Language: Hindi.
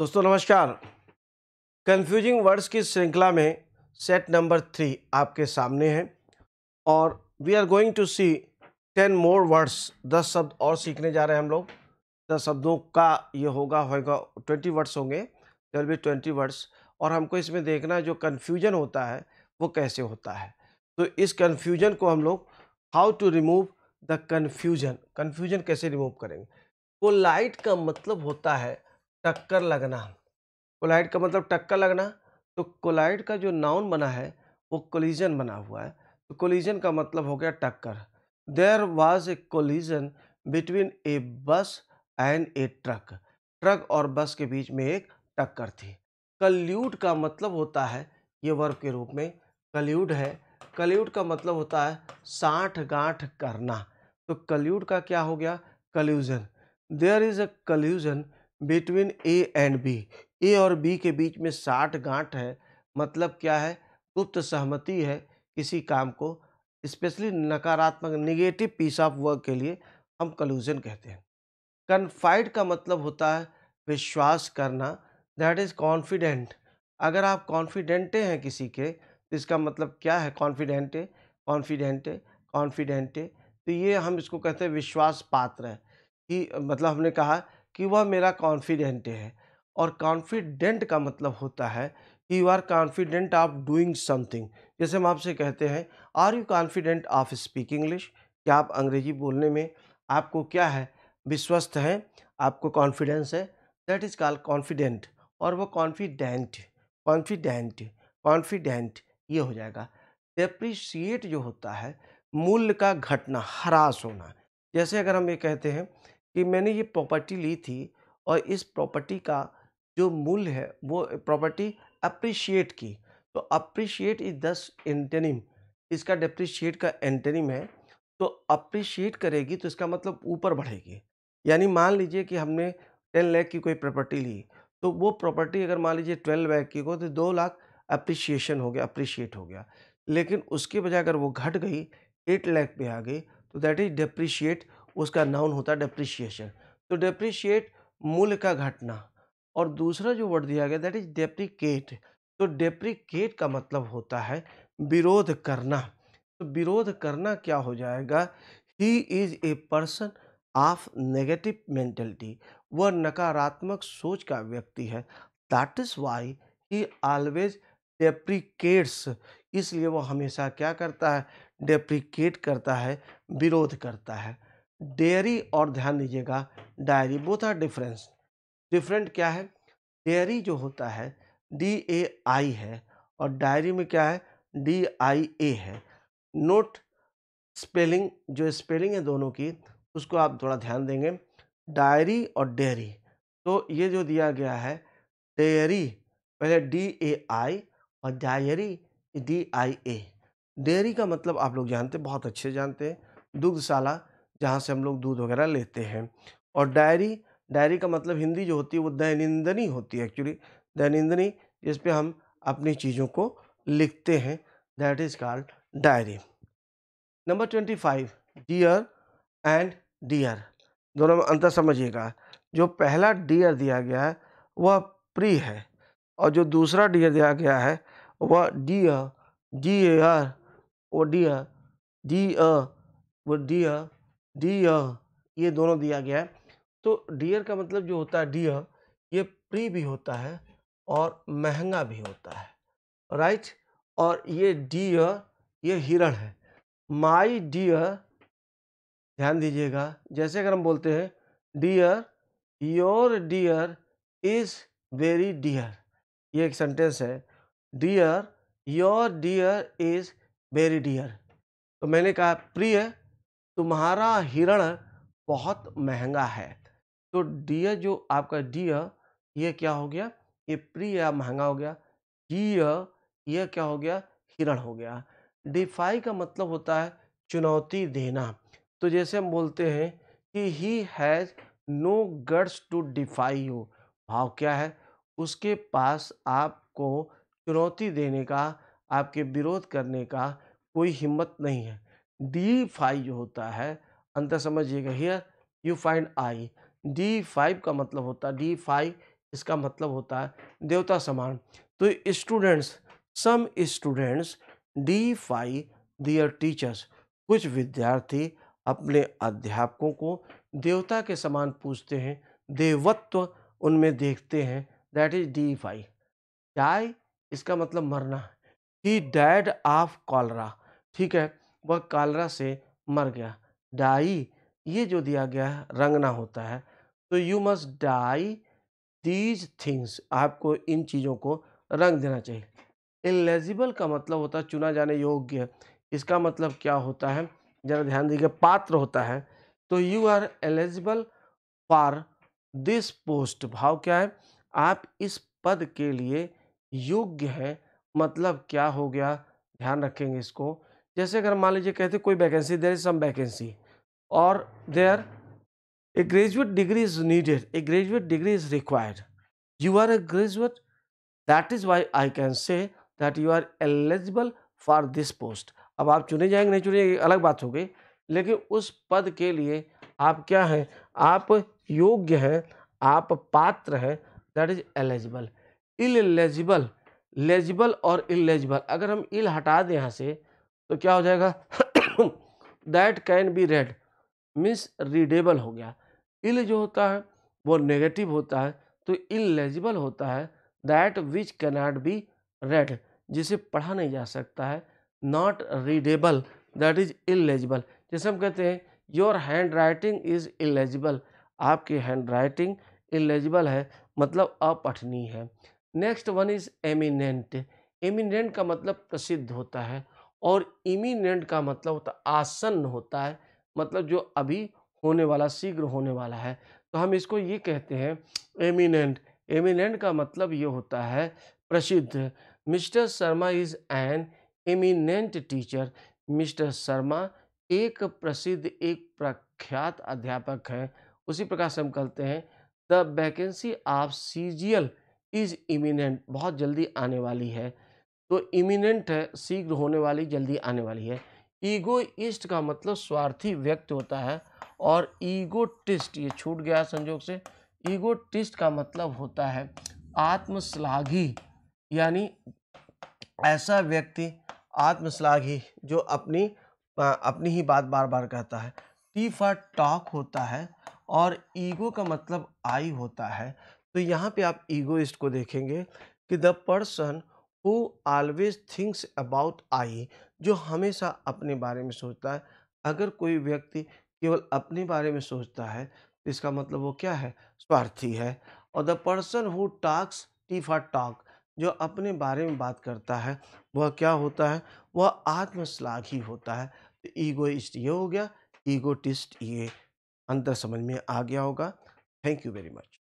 दोस्तों नमस्कार कन्फ्यूजिंग वर्ड्स की श्रृंखला में सेट नंबर थ्री आपके सामने है और we are going to see ten more words दस शब्द और सीखने जा रहे हैं हम लोग दस शब्दों का ये होगा होगा ट्वेंटी वर्ड्स होंगे देर बी ट्वेंटी वर्ड्स और हमको इसमें देखना है जो कन्फ्यूजन होता है वो कैसे होता है तो इस कन्फ्यूजन को हम लोग how to remove the confusion confusion कैसे रिमूव करेंगे वो तो लाइट का मतलब होता है टक्कर लगना कोलाइड का मतलब टक्कर लगना तो कोलाइड का जो नाउन बना है वो कोलिजन बना हुआ है तो कोलिजन का मतलब हो गया टक्कर there was a collision between a bus and A truck truck और बस के बीच में एक टक्कर थी कल्यूड का मतलब होता है ये वर्ब के रूप में कल्यूड है कल्यूड का मतलब होता है साठ गांठ करना तो कल्यूड का क्या हो गया collusion there is a collusion between A and B A और बी के बीच में साठ गांठ है मतलब क्या है गुप्त सहमति है किसी काम को स्पेशली नकारात्मक निगेटिव पीस ऑफ वर्क के लिए हम कलूजन कहते हैं कन्फाइड का मतलब होता है विश्वास करना दैट इज़ कॉन्फिडेंट अगर आप कॉन्फिडेंटे हैं किसी के तो इसका मतलब क्या है कॉन्फिडेंटे कॉन्फिडेंटे कॉन्फिडेंटे तो ये हम इसको कहते हैं विश्वास पात्र है कि मतलब हमने कहा कि वह मेरा कॉन्फिडेंट है और कॉन्फिडेंट का मतलब होता है you are confident of doing something जैसे हम आपसे कहते हैं are you confident of speak English क्या आप अंग्रेजी बोलने में आपको क्या है विश्वस्त हैं आपको कॉन्फिडेंस है दैट इज़ कॉल कॉन्फिडेंट और वो कॉन्फिडेंट कॉन्फिडेंट कॉन्फिडेंट ये हो जाएगा डेप्रिशिएट जो होता है मूल्य का घटना ह्रास होना जैसे अगर हम ये कहते हैं कि मैंने ये प्रॉपर्टी ली थी और इस प्रॉपर्टी का जो मूल है वो प्रॉपर्टी अप्रिशिएट की तो अप्रिशिएट इज दस एंटेनिम इसका डेप्रिशिएट का एंटेनिम है तो अप्रिशिएट करेगी तो इसका मतलब ऊपर बढ़ेगी यानी मान लीजिए कि हमने टेन लाख की कोई प्रॉपर्टी ली तो वो प्रॉपर्टी अगर मान लीजिए ट्वेल्व लैख की को तो दो लाख अप्रिशिएशन हो गया अप्रिशिएट हो गया लेकिन उसके बजाय अगर वो घट गई एट लैख पे आ गई तो दैट इज डेप्रिशिएट उसका नाउन होता है डेप्रिशिएशन तो डेप्रिशिएट मूल्य का घटना और दूसरा जो वर्ड दिया गया दैट इज डेप्रिकेट तो डेप्रिकेट का मतलब होता है विरोध करना तो विरोध करना क्या हो जाएगा he is a person of negative mentality वह नकारात्मक सोच का व्यक्ति है that is why he always deprecates इसलिए वो हमेशा क्या करता है डेप्रिकेट करता है विरोध करता है डेयरी और ध्यान दीजिएगा diary both are difference different क्या है डेयरी जो होता है डी ए आई है और डायरी में क्या है डी आई ए है नोट स्पेलिंग जो स्पेलिंग है दोनों की उसको आप थोड़ा ध्यान देंगे डायरी और डेयरी तो ये जो दिया गया है डेयरी पहले डी ए आई और diary D I A dairy का मतलब आप लोग जानते बहुत अच्छे जानते हैं दुग्धशाला जहाँ से हम लोग दूध वगैरह लेते हैं और डायरी डायरी का मतलब हिंदी जो होती है वो दैनिंदनी होती है एक्चुअली दैनिंदनी जिस पे हम अपनी चीज़ों को लिखते हैं that is called diary number twenty five deer and dear दोनों में अंतर समझिएगा जो पहला डियर दिया गया है वह प्री है और जो दूसरा डियर दिया गया है वह डियर डी ए आर वो डियर डी अ वो डियर डी ये दोनों दिया गया है तो डियर का मतलब जो होता है डियर ये प्री भी होता है और महंगा भी होता है राइट और ये डियर ये हिरण है माई डियर ध्यान दीजिएगा जैसे अगर हम बोलते हैं dear your deer is very dear ये एक सेंटेंस है dear your deer is very dear तो मैंने कहा प्रिय तुम्हारा हिरण बहुत महंगा है तो डी जो आपका डियर ये क्या हो गया ये प्रिय या महंगा हो गया डियर ये क्या हो गया हिरण हो गया डिफाई का मतलब होता है चुनौती देना तो जैसे हम बोलते हैं कि he has no guts to defy you भाव क्या है उसके पास आपको चुनौती देने का आपके विरोध करने का कोई हिम्मत नहीं है डी फाइव जो होता है अंतर समझिएगा here you find I deify का मतलब होता है डी फाइव इसका मतलब होता है देवता समान तो students some students deify their teachers कुछ विद्यार्थी अपने अध्यापकों को देवता के समान पूछते हैं देवत्व उनमें देखते हैं that is deify die इसका मतलब मरना ही डैड ऑफ कॉलरा ठीक है वह कालरा से मर गया डाई ये जो दिया गया है रंगना होता है तो you must dye these things आपको इन चीज़ों को रंग देना चाहिए एलिजिबल का मतलब होता है चुना जाने योग्य इसका मतलब क्या होता है जरा ध्यान दीजिए पात्र होता है तो you are eligible for this post भाव क्या है आप इस पद के लिए योग्य हैं मतलब क्या हो गया ध्यान रखेंगे इसको जैसे अगर मान लीजिए कहते कोई vacancy there is some vacancy और there a graduate degree is needed a graduate degree is required you are a graduate that is why I can say that you are eligible for this post अब आप चुने जाएंगे नहीं चुने अलग बात हो गई लेकिन उस पद के लिए आप क्या हैं आप योग्य हैं आप पात्र हैं that is eligible illegible legible और इलेजिबल अगर हम इल हटा दें यहाँ से तो क्या हो जाएगा that can be read means readable हो गया इल जो होता है वो नेगेटिव होता है तो इलेजिबल होता है that which cannot be read जिसे पढ़ा नहीं जा सकता है not readable that is illegible जैसे हम कहते हैं your handwriting is illegible आपकी हैंड राइटिंग इलेजिबल है मतलब अपठनीय है next one is eminent eminent का मतलब प्रसिद्ध होता है और इमिनेंट का मतलब होता है आसन्न होता है मतलब जो अभी होने वाला शीघ्र होने वाला है तो हम इसको ये कहते हैं एमिनेंट एमिनेंट का मतलब ये होता है प्रसिद्ध Mister Sharma is an eminent teacher Mister Sharma एक प्रसिद्ध एक प्रख्यात अध्यापक हैं उसी प्रकार से हम कहते हैं the vacancy of C is imminent बहुत जल्दी आने वाली है तो इमिनेंट है शीघ्र होने वाली जल्दी आने वाली है ईगोइस्ट का मतलब स्वार्थी व्यक्ति होता है और ईगोटिस्ट ये छूट गया संजोग से ईगोटिस्ट का मतलब होता है आत्मश्लाघी यानी ऐसा व्यक्ति आत्मश्लाघी जो अपनी अपनी ही बात बार बार कहता है टी फॉर टॉक होता है और ईगो का मतलब आई होता है तो यहाँ पे आप ईगोइस्ट को देखेंगे कि the person who always thinks about I जो हमेशा अपने बारे में सोचता है अगर कोई व्यक्ति केवल अपने बारे में सोचता है तो इसका मतलब वो क्या है स्वार्थी है और the person who talks T for talk जो अपने बारे में बात करता है वह क्या होता है वह आत्मश्लाघी होता है तो ईगोइस्ट ये हो गया ईगोटिस्ट ये अंतर समझ में आ गया होगा थैंक यू वेरी मच